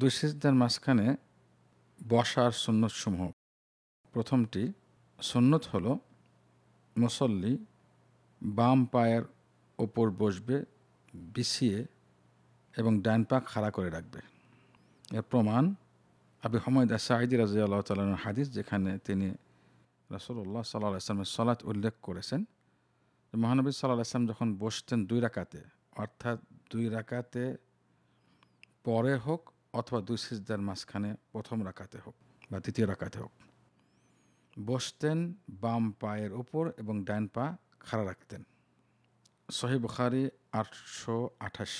দুই সিজদার মাঝখানে বসার সুন্নতসমূহ প্রথমটি সুন্নত হল মুসল্লি বাম পায়ের ওপর বসবে বিছিয়ে এবং ডান পা খাড়া করে রাখবে এর প্রমাণ আবি হমায়দ সাঈদি রাজিয়া তালন হাদিস যেখানে তিনি রাসুল্লাহ সাল্লাহ আসলামের সলাত উল্লেখ করেছেন মহানবী সাল্লাহ আসলাম যখন বসতেন দুই রাকাতে অর্থাৎ দুই রাকাতে পরে হোক অথবা দুই সিজদার মাঝখানে প্রথম রাখাতে হোক বা তৃতীয় রাখাতে হোক বসতেন বাম পায়ের ওপর এবং ডাইন পা খাড়া রাখতেন সহি বুখারি আটশো আঠাশ